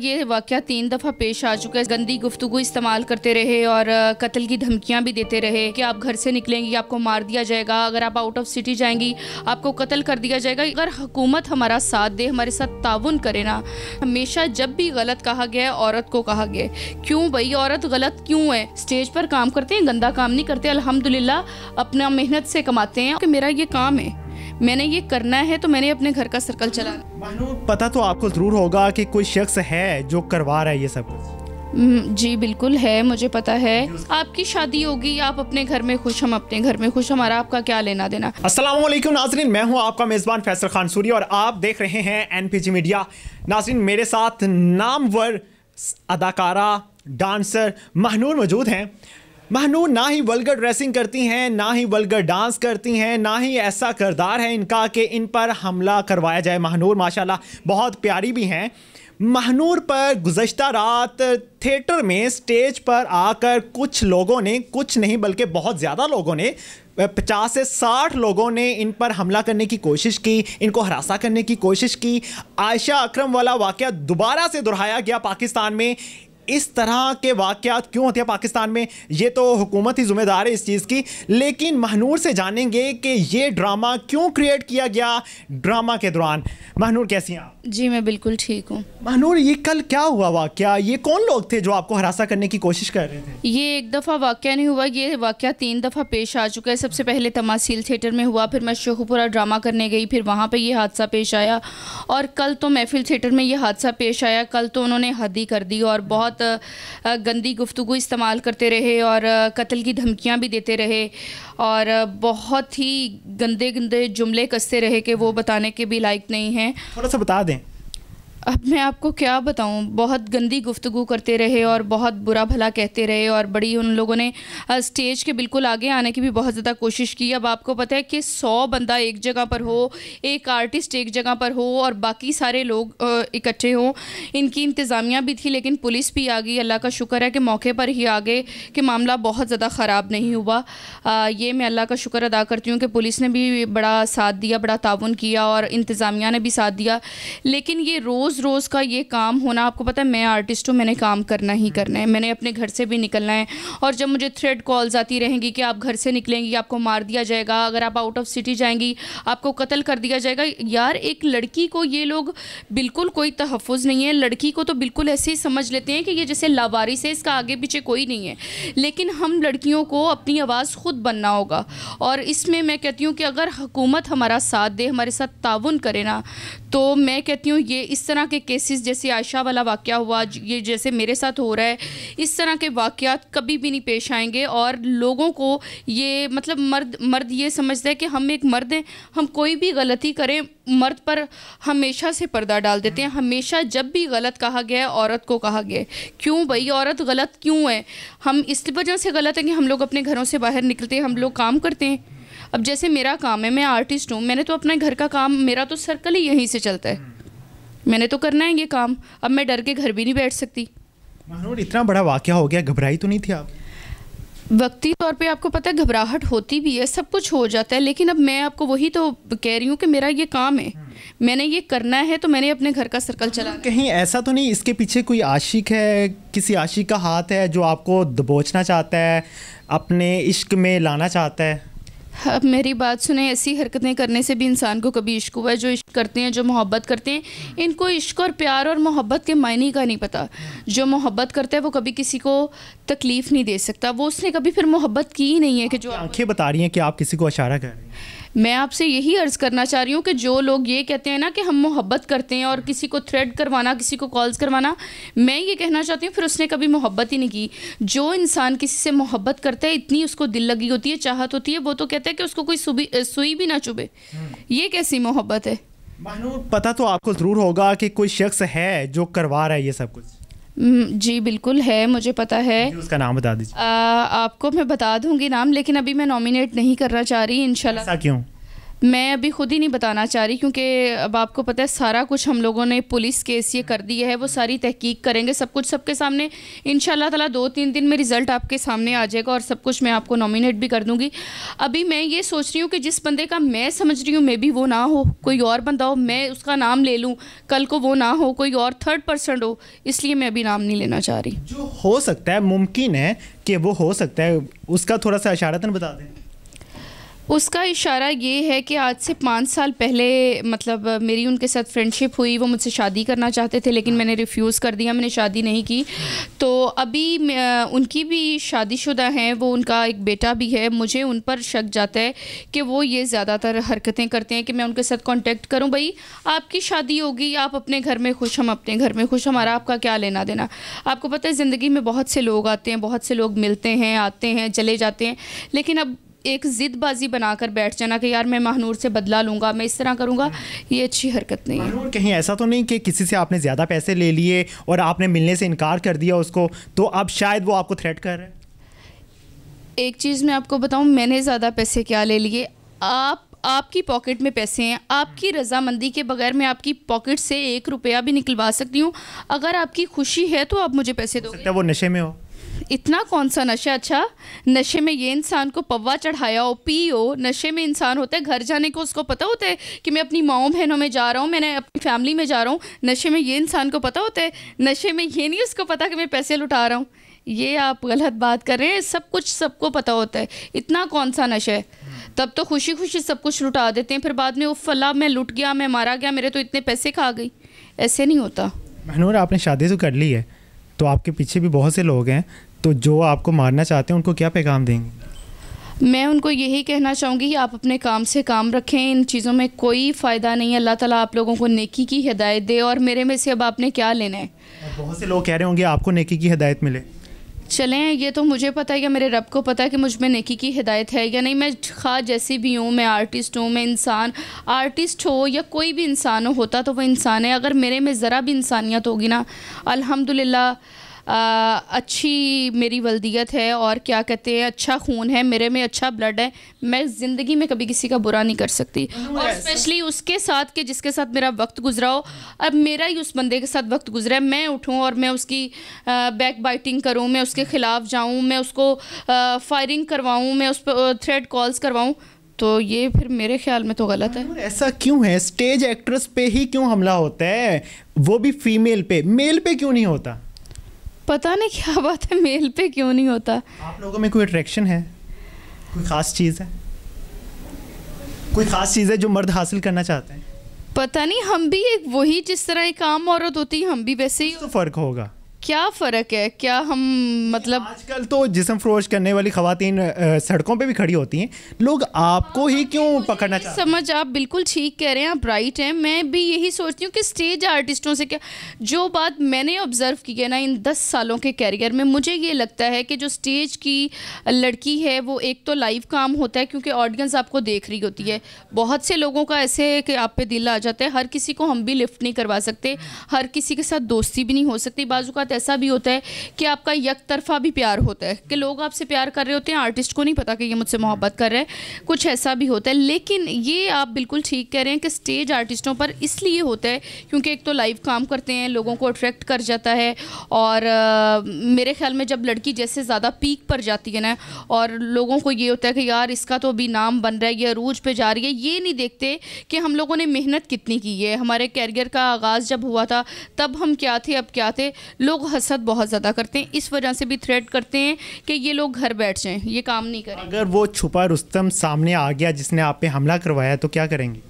ये वाक़ तीन दफ़ा पेश आ चुका है गंदी गुफ्तु इस्तेमाल करते रहे और कत्ल की धमकियां भी देते रहे कि आप घर से निकलेंगी आपको मार दिया जाएगा अगर आप आउट ऑफ सिटी जाएंगी आपको कत्ल कर दिया जाएगा अगर हुकूमत हमारा साथ दे हमारे साथ ताउन करे ना हमेशा जब भी गलत कहा गया है औरत को कहा गया क्यों भाई औरत गलत क्यों है स्टेज पर काम करते हैं गंदा काम नहीं करते अलहमदिल्ला अपना मेहनत से कमाते हैं कि मेरा ये काम है मैंने ये करना है तो मैंने अपने घर का सर्कल चलाना पता तो आपको ज़रूर होगा कि कोई शख्स है जो करवा रहा है ये सब कुछ हम्म, जी बिल्कुल है मुझे पता है आपकी शादी होगी आप अपने घर में खुश हम अपने घर में खुश हमारा आपका क्या लेना देना वालेकुम नाजरीन मैं हूं आपका मेज़बान फैसल खान सूरी और आप देख रहे हैं एन पी जी मीडिया नाजरीन मेरे साथ नामवर अदाकारा डांसर महनूर मौजूद हैं महनू ना ही वलगर ड्रेसिंग करती हैं ना ही वलगर डांस करती हैं ना ही ऐसा करदार है इनका कि इन पर हमला करवाया जाए महनूर माशाल्लाह बहुत प्यारी भी हैं महनूर पर गुजशत रात थिएटर में स्टेज पर आकर कुछ लोगों ने कुछ नहीं बल्कि बहुत ज़्यादा लोगों ने पचास से साठ लोगों ने इन पर हमला करने की कोशिश की इनको हरासा करने की कोशिश की आयशा अक्रम वाला वाक़ दोबारा से दोहराया गया पाकिस्तान में इस तरह के वाक़ात क्यों होते हैं पाकिस्तान में ये तो हुकूमत ही ज़िम्मेदार है इस चीज़ की लेकिन महनूर से जानेंगे कि ये ड्रामा क्यों क्रिएट किया गया ड्रामा के दौरान महनूर कैसी हैं आप जी मैं बिल्कुल ठीक हूँ महानूर ये कल क्या हुआ वाक्य ये कौन लोग थे जो आपको हरासा करने की कोशिश कर रहे थे ये एक दफ़ा वाक्य नहीं हुआ ये वाक्य तीन दफ़ा पेश आ चुका है सबसे पहले तमासील थिएटर में हुआ फिर मैं शेखुपुरा ड्रामा करने गई फिर वहाँ पे ये हादसा पेश आया और कल तो महफिल थिएटर में ये हादसा पेश आया कल तो उन्होंने हदी कर दी और बहुत गंदी गुफ्तु इस्तेमाल करते रहे और कत्ल की धमकियाँ भी देते रहे और बहुत ही गंदे गंदे जुमले कसते रहे कि वो बताने के भी लायक नहीं हैं थोड़ा सा बता दें अब मैं आपको क्या बताऊं बहुत गंदी गुफ्तु करते रहे और बहुत बुरा भला कहते रहे और बड़ी उन लोगों ने स्टेज के बिल्कुल आगे आने की भी बहुत ज़्यादा कोशिश की अब आपको पता है कि सौ बंदा एक जगह पर हो एक आर्टिस्ट एक जगह पर हो और बाकी सारे लोग इकट्ठे हों इनकी इंतज़ामिया भी थी लेकिन पुलिस भी आ गई अल्लाह का शुक्र है कि मौके पर ही आ गए कि मामला बहुत ज़्यादा ख़राब नहीं हुआ आ, ये मैं अल्लाह का शुक्र अदा करती हूँ कि पुलिस ने भी बड़ा साथ दिया बड़ा ताउन किया और इंतज़ामिया ने भी साथ दिया लेकिन ये रोज़ रोज़ रोज़ का ये काम होना आपको पता है मैं आर्टिस्ट हूँ मैंने काम करना ही करना है मैंने अपने घर से भी निकलना है और जब मुझे थ्रेड कॉल्स आती रहेंगी कि आप घर से निकलेंगी आपको मार दिया जाएगा अगर आप आउट ऑफ सिटी जाएंगी आपको कत्ल कर दिया जाएगा यार एक लड़की को ये लोग बिल्कुल कोई तहफ़ नहीं है लड़की को तो बिल्कुल ऐसे ही समझ लेते हैं कि ये जैसे लावारिस है इसका आगे पीछे कोई नहीं है लेकिन हम लड़कियों को अपनी आवाज़ ख़ुद बनना होगा और इसमें मैं कहती हूँ कि अगर हुकूमत हमारा साथ दे हमारे साथ ताउन करे ना तो मैं कहती हूँ ये इस तरह तरह के केसेस जैसे आयशा वाला वाक़ हुआ ये जैसे मेरे साथ हो रहा है इस तरह के वाक़ कभी भी नहीं पेश आएंगे और लोगों को ये मतलब मर्द मर्द ये समझता है कि हम एक मर्द हैं हम कोई भी गलती करें मर्द पर हमेशा से पर्दा डाल देते हैं हमेशा जब भी गलत कहा गया है औरत को कहा गया है क्यों भाई औरत गलत क्यों है हम इस वजह से गलत है कि हम लोग अपने घरों से बाहर निकलते हैं हम लोग काम करते हैं अब जैसे मेरा काम है मैं आर्टिस्ट हूँ मैंने तो अपने घर का काम मेरा तो सर्कल ही यहीं से चलता है मैंने तो करना है ये काम अब मैं डर के घर भी नहीं बैठ सकती इतना बड़ा वाक़ हो गया घबराई तो नहीं थी आप वक्ती तौर पे आपको पता है घबराहट होती भी है सब कुछ हो जाता है लेकिन अब मैं आपको वही तो कह रही हूँ कि मेरा ये काम है हम्म। मैंने ये करना है तो मैंने अपने घर का सर्कल हाँ, चला कहीं ऐसा तो नहीं इसके पीछे कोई आशिक है किसी आशिक का हाथ है जो आपको दबोचना चाहता है अपने इश्क में लाना चाहता है अब मेरी बात सुने ऐसी हरकतें करने से भी इंसान को कभी इश्क हुआ है जो इश्क करते हैं जो मोहब्बत करते हैं इनको इश्क और प्यार और मोहब्बत के मायने का नहीं पता जो मोहब्बत करता है वो कभी किसी को तकलीफ़ नहीं दे सकता वो उसने कभी फिर मोहब्बत की ही नहीं है कि जो आंखें बता रही हैं कि आप किसी को इशारा कर रहे हैं मैं आपसे यही अर्ज़ करना चाह रही हूँ कि जो लोग ये कहते हैं ना कि हम मोहब्बत करते हैं और किसी को थ्रेड करवाना किसी को कॉल्स करवाना मैं ये कहना चाहती हूँ फिर उसने कभी मोहब्बत ही नहीं की जो इंसान किसी से मोहब्बत करता है इतनी उसको दिल लगी होती है चाहत होती है वो तो कहता है कि उसको कोई सुई भी ना चुभे हम्म। ये कैसी मोहब्बत है पता तो आपको ज़रूर होगा कि कोई शख्स है जो करवा रहा है ये सब कुछ हम्म, जी बिल्कुल है मुझे पता है उसका नाम बता दीजिए आपको मैं बता दूंगी नाम लेकिन अभी मैं नॉमिनेट नहीं करना चाह रही इनशाला क्यों मैं अभी खुद ही नहीं बताना चाह रही क्योंकि अब आपको पता है सारा कुछ हम लोगों ने पुलिस केस ये कर दिया है वो सारी तहकीक करेंगे सब कुछ सबके सामने इन ताला दो तीन दिन में रिज़ल्ट आपके सामने आ जाएगा और सब कुछ मैं आपको नॉमिनेट भी कर दूँगी अभी मैं ये सोच रही हूँ कि जिस बंदे का मैं समझ रही हूँ मे बी वो ना हो कोई और बंदा हो मैं उसका नाम ले लूँ कल को वो ना हो कोई और थर्ड पर्सन हो इसलिए मैं अभी नाम नहीं लेना चाह रही जो हो सकता है मुमकिन है कि वो हो सकता है उसका थोड़ा सा इशारा तो बता दें उसका इशारा ये है कि आज से पाँच साल पहले मतलब मेरी उनके साथ फ्रेंडशिप हुई वो मुझसे शादी करना चाहते थे लेकिन मैंने रिफ्यूज़ कर दिया मैंने शादी नहीं की तो अभी उनकी भी शादीशुदा हैं वो उनका एक बेटा भी है मुझे उन पर शक जाता है कि वो ये ज़्यादातर हरकतें करते हैं कि मैं उनके साथ कॉन्टेक्ट करूँ भाई आपकी शादी होगी आप अपने घर में खुश हम अपने घर में खुश हमारा आपका क्या लेना देना आपको पता है ज़िंदगी में बहुत से लोग आते हैं बहुत से लोग मिलते हैं आते हैं चले जाते हैं लेकिन अब एक ज़िदबाजी बनाकर बैठ जाना कि यार मैं महानूर से बदला लूँगा मैं इस तरह करूँगा ये अच्छी हरकत नहीं है कहीं ऐसा तो नहीं कि किसी से आपने ज़्यादा पैसे ले लिए और आपने मिलने से इनकार कर दिया उसको तो अब शायद वो आपको थ्रेट कर एक चीज़ मैं आपको बताऊँ मैंने ज़्यादा पैसे क्या ले लिए आप आपकी पॉकेट में पैसे हैं आपकी रजामंदी के बगैर मैं आपकी पॉकेट से एक रुपया भी निकलवा सकती हूँ अगर आपकी खुशी है तो आप मुझे पैसे दो वो नशे में हो इतना कौन सा नशा अच्छा नशे में ये इंसान को पवा चढ़ाया हो पी हो नशे में इंसान होता है घर जाने को उसको पता होता है कि मैं अपनी माओ बहनों में जा रहा हूँ मैंने अपनी फैमिली में जा रहा हूँ नशे में ये इंसान को पता होता है नशे में ये नहीं उसको पता कि मैं पैसे लुटा रहा हूँ ये आप गलत बात कर रहे हैं सब कुछ सबको पता होता है इतना कौन सा नशा है तब तो खुशी खुशी सब कुछ लुटा देते हैं फिर बाद में वो फला मैं लुट गया मैं मारा गया मेरे तो इतने पैसे खा गई ऐसे नहीं होता महनूर आपने शादी तो कर ली है तो आपके पीछे भी बहुत से लोग हैं तो जो आपको मारना चाहते हैं उनको क्या पैगाम देंगे मैं उनको यही कहना चाहूँगी कि आप अपने काम से काम रखें इन चीज़ों में कोई फ़ायदा नहीं है अल्लाह ताला आप लोगों को नेकी की हिदायत दे और मेरे में से अब आपने क्या लेना है बहुत से लोग कह रहे होंगे आपको नेकी की हिदायत मिले चलें ये तो मुझे पता है या मेरे रब को पता है कि मुझ में नेकी की हिदायत है या नहीं मैं खा जैसी भी हूँ मैं आर्टिस्ट हूँ मैं इंसान आर्टिस्ट हो या कोई भी इंसान हो होता तो वह इंसान है अगर मेरे में ज़रा भी इंसानियत होगी ना अल्हम्दुलिल्लाह आ, अच्छी मेरी वल्दियत है और क्या कहते हैं अच्छा खून है मेरे में अच्छा ब्लड है मैं ज़िंदगी में कभी किसी का बुरा नहीं कर सकती और स्पेशली उसके साथ के जिसके साथ मेरा वक्त गुजरा हो अब मेरा ही उस बंदे के साथ वक्त गुजरा है मैं उठूँ और मैं उसकी आ, बैक बाइटिंग करूँ मैं उसके ख़िलाफ़ जाऊँ मैं उसको आ, फायरिंग करवाऊँ मैं उस पर थ्रेड कॉल्स करवाऊँ तो ये फिर मेरे ख्याल में तो गलत है ऐसा क्यों है स्टेज एक्ट्रेस पे ही क्यों हमला होता है वो भी फीमेल पे मेल पे क्यों नहीं होता पता नहीं क्या बात है मेल पे क्यों नहीं होता आप लोगों में कोई अट्रैक्शन है कोई ख़ास चीज़ है कोई ख़ास चीज़ है जो मर्द हासिल करना चाहते हैं पता नहीं हम भी एक वही जिस तरह एक आम औरत होती हम भी वैसे ही तो फ़र्क होगा क्या फ़र्क है क्या हम मतलब आजकल तो जिसम फरोश करने वाली खातन सड़कों पे भी खड़ी होती हैं लोग आपको ही क्यों पकड़ना चाहते समझ आप बिल्कुल ठीक कह रहे हैं आप राइट हैं मैं भी यही सोचती हूँ कि स्टेज आर्टिस्टों से क्या जो बात मैंने ऑब्ज़र्व की है ना इन दस सालों के कैरियर में मुझे ये लगता है कि जो स्टेज की लड़की है वो एक तो लाइव काम होता है क्योंकि ऑडियंस आपको देख रही होती है बहुत से लोगों का ऐसे है कि आप पे दिल आ जाता है हर किसी को हम भी लिफ्ट नहीं करवा सकते हर किसी के साथ दोस्ती भी नहीं हो सकती बाजू का साथ ऐसा भी होता है कि आपका यक तरफा भी प्यार होता है कि लोग आपसे प्यार कर रहे होते हैं आर्टिस्ट को नहीं पता कि ये मुझसे मोहब्बत कर रहे हैं कुछ ऐसा भी होता है लेकिन ये आप बिल्कुल ठीक कह रहे हैं कि स्टेज आर्टिस्टों पर इसलिए होता है क्योंकि एक तो लाइव काम करते हैं लोगों को अट्रैक्ट कर जाता है और आ, मेरे ख्याल में जब लड़की जैसे ज़्यादा पीक पर जाती है ना और लोगों को ये होता है कि यार इसका तो अभी नाम बन रहा है या रूज पर जा रही है ये नहीं देखते कि हम लोगों ने मेहनत कितनी की है हमारे कैरियर का आगाज़ जब हुआ था तब हम क्या थे अब क्या थे लोग लोग हसद बहुत ज़्यादा करते हैं इस वजह से भी थ्रेट करते हैं कि ये लोग घर बैठ जाएं ये काम नहीं करें अगर वो छुपा रुस्तम सामने आ गया जिसने आप पे हमला करवाया तो क्या करेंगे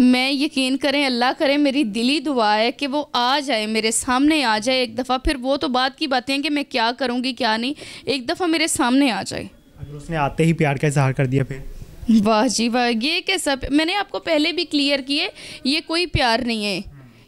मैं यकीन करें अल्लाह करें मेरी दिली दुआ है कि वो आ जाए मेरे सामने आ जाए एक दफ़ा फिर वो तो बात की बातें हैं कि मैं क्या करूँगी क्या नहीं एक दफ़ा मेरे सामने आ जाए अगर उसने आते ही प्यार का इजहार कर दिया फिर वाह जी वाह ये कैसा मैंने आपको पहले भी क्लियर किए ये कोई प्यार नहीं है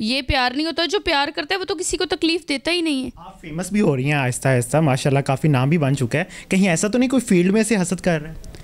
ये प्यार नहीं होता जो प्यार करता है वो तो किसी को तकलीफ देता ही नहीं है आप फेमस भी हो रही हैं आहिस्ता आहिस्ता माशाल्लाह काफ़ी नाम भी बन चुका है कहीं ऐसा तो नहीं कोई फील्ड में से हसद कर रहा है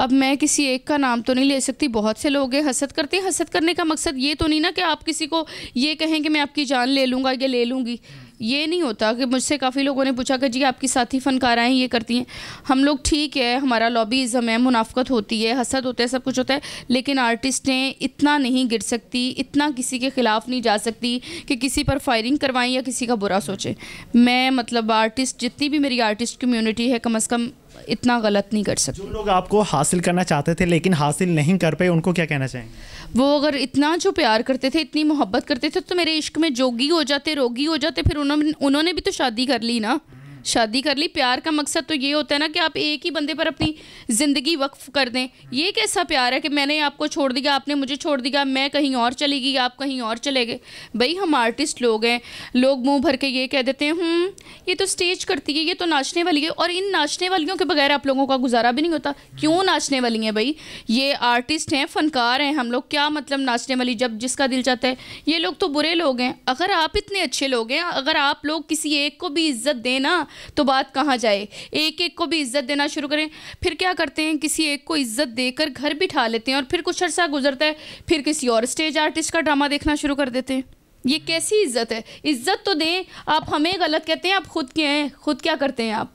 अब मैं किसी एक का नाम तो नहीं ले सकती बहुत से लोग हैं हसद करते हैं हसद करने का मकसद ये तो नहीं ना कि आप किसी को ये कहें कि मैं आपकी जान ले लूँगा या ले लूँगी ये नहीं होता कि मुझसे काफ़ी लोगों ने पूछा कि जी आपकी साथी फ़नकाराएँ ये करती हैं हम लोग ठीक है हमारा लॉबीज़म है मुनाफ़त होती है हसद होता है सब कुछ होता है लेकिन आर्टिस्टें इतना नहीं गिर सकती इतना किसी के ख़िलाफ़ नहीं जा सकती कि किसी पर फायरिंग करवाएं या किसी का बुरा सोचें मैं मतलब आर्टिस्ट जितनी भी मेरी आर्टिस्ट कम्यूनिटी है कम अज़ कम इतना गलत नहीं कर सकते जो लोग आपको हासिल करना चाहते थे लेकिन हासिल नहीं कर पाए उनको क्या कहना चाहेंगे वो अगर इतना जो प्यार करते थे इतनी मोहब्बत करते थे तो मेरे इश्क में जोगी हो जाते रोगी हो जाते फिर उन्होंने उन्होंने भी तो शादी कर ली ना शादी कर ली प्यार का मकसद तो ये होता है ना कि आप एक ही बंदे पर अपनी ज़िंदगी वक्फ कर दें ये कैसा प्यार है कि मैंने आपको छोड़ दिया आपने मुझे छोड़ दिया मैं कहीं और चली गई आप कहीं और चले गए भाई हम आर्टिस्ट लोग हैं लोग मुँह भर के ये कह देते हैं हम्म, ये तो स्टेज करती है ये तो नाचने वाली है और इन नाचने वालियों के बगैर आप लोगों का गुजारा भी नहीं होता क्यों नाचने वाली हैं भाई ये आर्टिस्ट हैं फ़नकार हैं हम लोग क्या मतलब नाचने वाली जब जिसका दिल चाहता है ये लोग तो बुरे लोग हैं अगर आप इतने अच्छे लोग हैं अगर आप लोग किसी एक को भी इज्जत दें ना तो बात कहाँ जाए एक एक को भी इज्जत देना शुरू करें फिर क्या करते हैं किसी एक को इज्जत देकर घर बिठा लेते हैं और फिर कुछ अर्सा गुजरता है फिर किसी और स्टेज आर्टिस्ट का ड्रामा देखना शुरू कर देते हैं ये कैसी इज्जत है इज्जत तो दें आप हमें गलत कहते हैं आप खुद के हैं खुद क्या करते हैं आप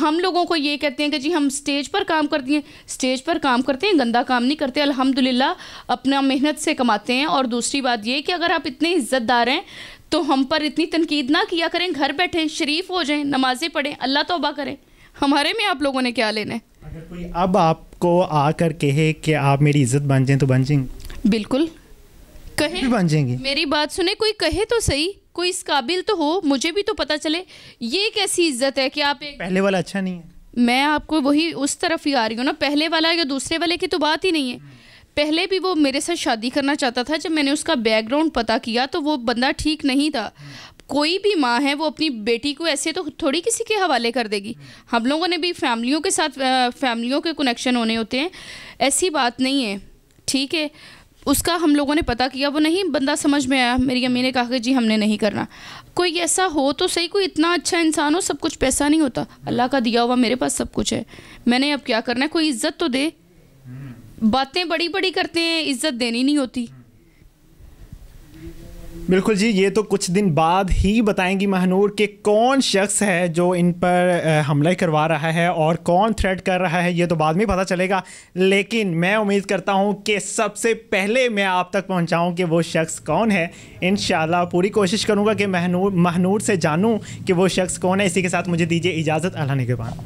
हम लोगों को ये कहते हैं कि जी हम स्टेज पर काम करती हैं स्टेज पर काम करते हैं गंदा काम नहीं करते अल्हम्दुलिल्लाह अपना मेहनत से कमाते हैं और दूसरी बात ये कि अगर आप इतने इज्जतदार हैं तो हम पर इतनी तनकीद ना किया करें घर बैठे शरीफ हो जाएं नमाजें पढ़ें अल्लाह तोबा करें हमारे में आप लोगों ने क्या लेना है अब आपको आकर कहे कि आप मेरी इज्जत बन जाएं तो बन जाएंगे बिल्कुल कहे भी बन जाएंगे मेरी बात सुने कोई कहे तो सही कोई इस काबिल तो हो मुझे भी तो पता चले ये कैसी इज्जत है कि आप एक पहले वाला अच्छा नहीं है मैं आपको वही उस तरफ ही आ रही हूँ ना पहले वाला या दूसरे वाले की तो बात ही नहीं है पहले भी वो मेरे साथ शादी करना चाहता था जब मैंने उसका बैकग्राउंड पता किया तो वो बंदा ठीक नहीं था कोई भी माँ है वो अपनी बेटी को ऐसे तो थोड़ी किसी के हवाले कर देगी हम लोगों ने भी फैमिलियों के साथ फैमिलियों के कनेक्शन होने होते हैं ऐसी बात नहीं है ठीक है उसका हम लोगों ने पता किया वो नहीं बंदा समझ में आया मेरी अम्मी ने कहा कि जी हमने नहीं करना कोई ऐसा हो तो सही कोई इतना अच्छा इंसान हो सब कुछ पैसा नहीं होता अल्लाह का दिया हुआ मेरे पास सब कुछ है मैंने अब क्या करना है कोई इज्जत तो दे बातें बड़ी बड़ी करते हैं इज्जत देनी नहीं होती बिल्कुल जी ये तो कुछ दिन बाद ही बताएंगी महानूर कि कौन शख्स है जो इन पर हमला करवा रहा है और कौन थ्रेट कर रहा है ये तो बाद में पता चलेगा लेकिन मैं उम्मीद करता हूँ कि सबसे पहले मैं आप तक पहुँचाऊँ कि वो शख्स कौन है इन पूरी कोशिश करूँगा कि महनूर महनूर से जानूँ कि वो शख्स कौन है इसी के साथ मुझे दीजिए इजाज़त अल्लाह के